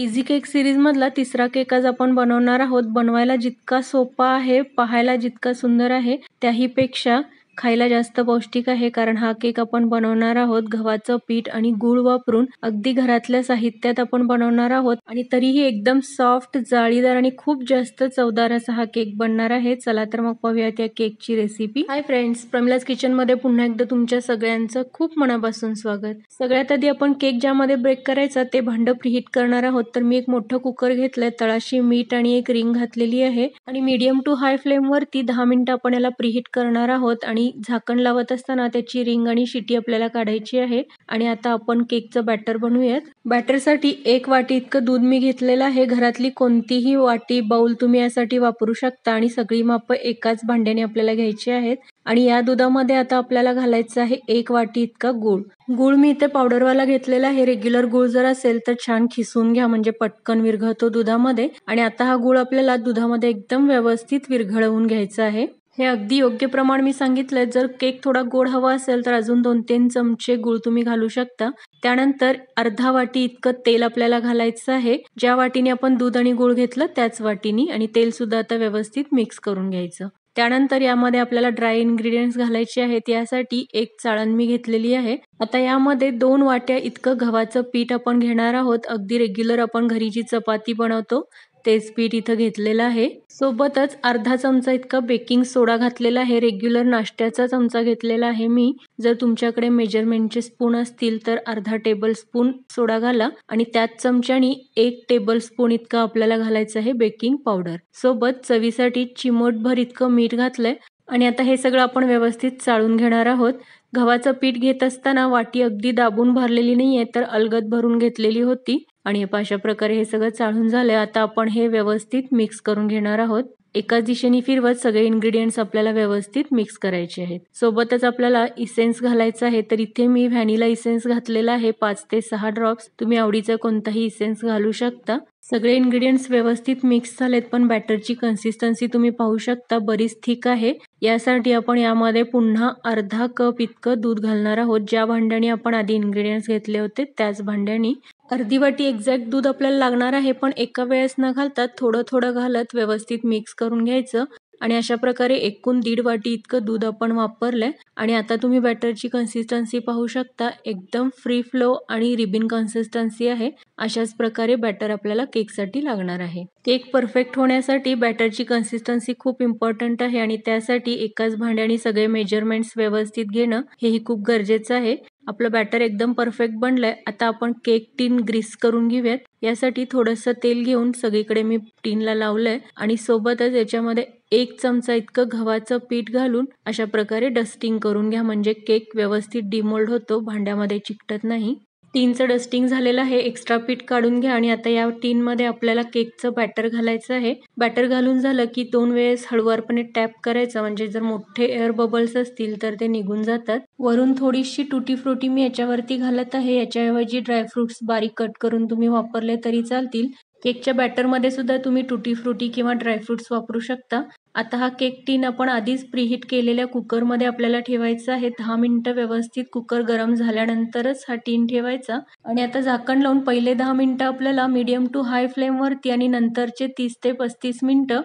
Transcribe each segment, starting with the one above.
easy cake मधला तिसरा cake आज आपण बनवणार आहोत बनवायला जितका सोपा आहे पाहायला जितका सुंदर आहे त्याहीपेक्षा खायला जास्त पौष्टिक आहे कारण हा केक आपण बनवणार आहोत गव्हाचं पीठ आणि गूळ वापरून अगदी घरातल्या साहित्यात आपण बनवणार आहोत आणि तरीही एकदम सॉफ्ट जाळीदार आणि खूप जास्त चवदार असा हा केक बनणार आहे चला तर मग पाहूया त्या केकची recipe hi friends Pramila's kitchen मध्ये पुन्हा एकदा तुमच्या सगळ्यांचं खूप मनापासून स्वागत सगळ्यात आधी आपण केक ज्यामध्ये ब्रेक करायचा ते भांड प्रिहीट करणार आहोत तर मी एक मोठं कुकर घेतलंय तळाशी मीठ आणि एक रिंग घातलेली आहे आणि मीडियम टू हाय फ्लेम वरती दहा मिनिटं आपण याला प्रिहीट करणार आहोत आणि झाकण लावत असताना त्याची रिंग आणि शिटी आपल्याला काढायची आहे आणि आता आपण केकचं बॅटर बनवूयात बॅटरसाठी एक वाटी इतकं दूध मी घेतलेलं आहे घरातली कोणतीही वाटी बाउल तुम्ही यासाठी वापरू शकता आणि सगळी माप एकाच भांड्याने आपल्याला घ्यायची आहेत आणि या दुधामध्ये आता आपल्याला घालायचं आहे एक वाटी इतका गुळ गुळ मी इथे पावडरवाला घेतलेला आहे रेग्युलर गुळ जर असेल तर छान खिसून घ्या म्हणजे पटकन विरघळतो दुधामध्ये आणि आता हा गुळ आपल्याला दुधामध्ये एकदम व्यवस्थित विरघळवून घ्यायचा आहे हे अगदी योग्य प्रमाण मी सांगितलंय जर केक थोडा गोड हवा असेल तर अजून दोन तीन चमचे गुळ तुम्ही घालू शकता त्यानंतर अर्धा वाटी इतकं तेल आपल्याला घालायचं आहे ज्या वाटीने आपण दूध आणि गुळ घेतलं त्याच वाटीनी आणि तेल सुद्धा आता व्यवस्थित मिक्स करून घ्यायचं त्यानंतर यामध्ये आपल्याला ड्राय इन्ग्रेडियंट्स घालायचे आहेत यासाठी एक चाळण मी घेतलेली आहे आता यामध्ये दोन वाट्या इतकं गव्हाचं पीठ आपण घेणार आहोत अगदी रेग्युलर आपण घरी जी चपाती बनवतो तेच पीठ इथं घेतलेलं आहे सोबतच अर्धा चमचा इतका बेकिंग सोडा घातलेला आहे रेग्युलर नाश्त्याचा चमचा घेतलेला आहे मी जर तुमच्याकडे मेजरमेंटचे स्पून असतील तर अर्धा टेबल स्पून सोडा घाला आणि त्याच चमच्यानी एक टेबल स्पून इतकं आपल्याला घालायचं आहे बेकिंग पावडर सोबत चवीसाठी चिमटभर इतकं मीठ घातलंय आणि आता हे सगळं आपण व्यवस्थित चाळून घेणार आहोत गव्हाचं पीठ घेत असताना वाटी अगदी दाबून भरलेली नाहीये तर अलगद भरून घेतलेली होती आणि अशा प्रकारे हे सगळं चाळून झालंय आता आपण हे व्यवस्थित मिक्स करून घेणार आहोत एकाच दिशेने फिरवत सगळे इन्ग्रेडियंट्स आपल्याला व्यवस्थित मिक्स करायचे आहेत सोबतच आपल्याला इसेन्स घालायचा आहे तर इथे मी व्हॅनिला इसेन्स घातलेला आहे पाच ते सहा ड्रॉप्स तुम्ही आवडीचा कोणताही इसेन्स घालू शकता सगळे इन्ग्रेडियंट्स व्यवस्थित मिक्स झालेत पण बॅटरची कन्सिस्टन्सी तुम्ही पाहू शकता बरीच थिक आहे यासाठी आपण यामध्ये पुन्हा अर्धा कप इतकं दूध घालणार आहोत ज्या भांड्यानी आपण आधी इन्ग्रेडियंट्स घेतले होते त्याच भांड्यानी अर्धी वाटी एक्झॅक्ट दूध आपल्याला लागणार आहे पण एका वेळेस न घालतात थोडं थोडं घालत व्यवस्थित मिक्स करून घ्यायचं आणि अशा प्रकारे एकूण दीड वाटी इतकं दूध आपण वापरलंय आणि आता तुम्ही बॅटरची कन्सिस्टन्सी पाहू शकता एकदम फ्री फ्लो आणि रिबिन कन्सिस्टन्सी आहे अशाच प्रकारे बॅटर आपल्याला केकसाठी लागणार आहे केक परफेक्ट होण्यासाठी बॅटरची कन्सिस्टन्सी खूप इम्पॉर्टंट आहे आणि त्यासाठी एकाच भांड्याने सगळे मेजरमेंट्स व्यवस्थित घेणं हेही खूप गरजेचं आहे आपलं बॅटर एकदम परफेक्ट बनलंय आता आपण केक टीन ग्रीस करून घेऊयात यासाठी थोडस तेल घेऊन सगळीकडे मी टीनला लावलंय आणि सोबतच याच्यामध्ये एक चमचा इतकं गव्हाचं पीठ घालून अशा प्रकारे डस्टिंग करून घ्या म्हणजे केक व्यवस्थित डिमोल्ड होतो भांड्यामध्ये चिकटत नाही टीनचं डस्टिंग झालेलं आहे एक्स्ट्रा पीठ काढून घ्या आणि आता या टीनमध्ये आपल्याला केकचं बॅटर घालायचं आहे बॅटर घालून झालं की दोन वेळेस हळूवारपणे टॅप करायचं म्हणजे जर मोठे एअर बबल्स असतील तर ते निघून जातात वरून थोडीशी तुटी फ्रुटी मी याच्यावरती घालत आहे याच्याऐवजी ड्रायफ्रुट्स बारीक कट करून तुम्ही वापरले तरी चालतील केकच्या बॅटरमध्ये सुद्धा तुम्ही टुटी फ्रुटी किंवा ड्रायफ्रुट्स वापरू शकता आता हा केक टीन आपण आधीच प्रीहीट केलेल्या कुकरमध्ये आपल्याला ठेवायचा आहे दहा मिनिटं व्यवस्थित कुकर गरम झाल्यानंतरच हा टीन ठेवायचा आणि आता झाकण लावून पहिले दहा मिनिटं आपल्याला मीडियम टू हाय फ्लेमवरती आणि नंतरचे तीस ते पस्तीस मिनटं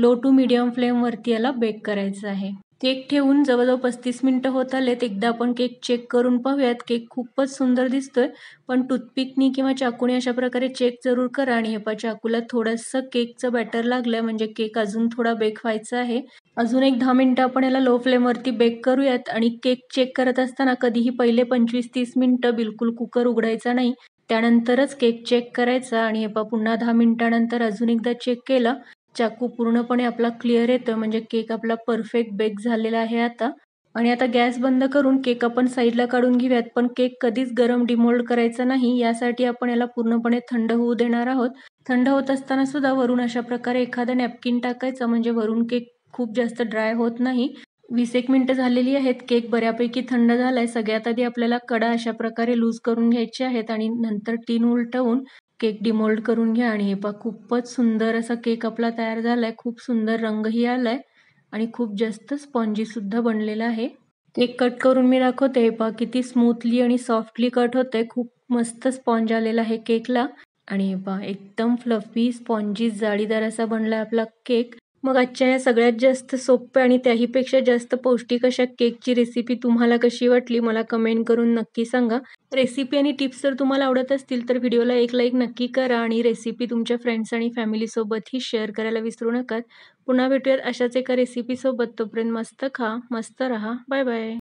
लो टू मीडियम फ्लेमवरती याला बेक करायचं आहे केक ठेवून जवळजवळ पस्तीस मिनटं होत आलेत एकदा आपण केक चेक करून पाहूयात केक खूपच सुंदर दिसतोय पण टूथपिकनी किंवा चाकूने अशा प्रकारे चेक जरूर करा आणि हे पा चाकूला थोडंसं केकचं बॅटर लागलं म्हणजे केक अजून थोडा बेक व्हायचा आहे अजून एक दहा मिनटं आपण याला लो फ्लेमवरती बेक करूयात आणि केक चेक करत असताना कधीही पहिले पंचवीस तीस मिनटं बिलकुल कुकर उघडायचा नाही त्यानंतरच केक चेक करायचा आणि हे पा पुन्हा दहा मिनिटानंतर अजून एकदा चेक केलं चाकू पूर्णपणे आपला क्लिअर येतं म्हणजे केक आपला परफेक्ट बेक झालेला आहे आता आणि आता गॅस बंद करून केक आपण साईडला काढून घेऊयात पण केक कधीच गरम डिमोल्ड करायचा नाही यासाठी आपण याला पूर्णपणे थंड होऊ देणार आहोत थंड होत असताना सुद्धा वरून अशा प्रकारे एखादा नॅपकिन टाकायचा म्हणजे वरून केक खूप जास्त ड्राय होत नाही वीस एक मिनटं झालेली आहेत केक बऱ्यापैकी थंड झालाय सगळ्यात आधी आपल्याला कडा अशा प्रकारे लूज करून घ्यायचे आहेत आणि नंतर टीन उलटवून केक डिमोल्ड करून घ्या आणि हे पहा खूपच सुंदर असा केक आपला तयार झालाय खूप सुंदर रंगही आलाय आणि खूप जास्त सुद्धा बनलेला आहे केक कट करून मी दाखवते हे पहा किती स्मूथली आणि सॉफ्टली कट होते खूप मस्त स्पॉन्ज आलेला आहे केकला आणि हे पहा एकदम फ्लफी स्पॉन्जी जाळीदार असा बनलाय आपला केक मग आजच्या या सगळ्यात जास्त सोप्या आणि त्याहीपेक्षा जास्त पौष्टिक अशा केकची रेसिपी तुम्हाला कशी वाटली मला कमेंट करून नक्की सांगा रेसिपी आणि टिप्स जर तुम्हाला आवडत असतील तर व्हिडिओला एक लाईक नक्की करा आणि रेसिपी तुमच्या फ्रेंड्स आणि फॅमिलीसोबतही शेअर करायला विसरू नका पुन्हा भेटूयात अशाच एका रेसिपीसोबत तोपर्यंत मस्त खा मस्त रहा बाय बाय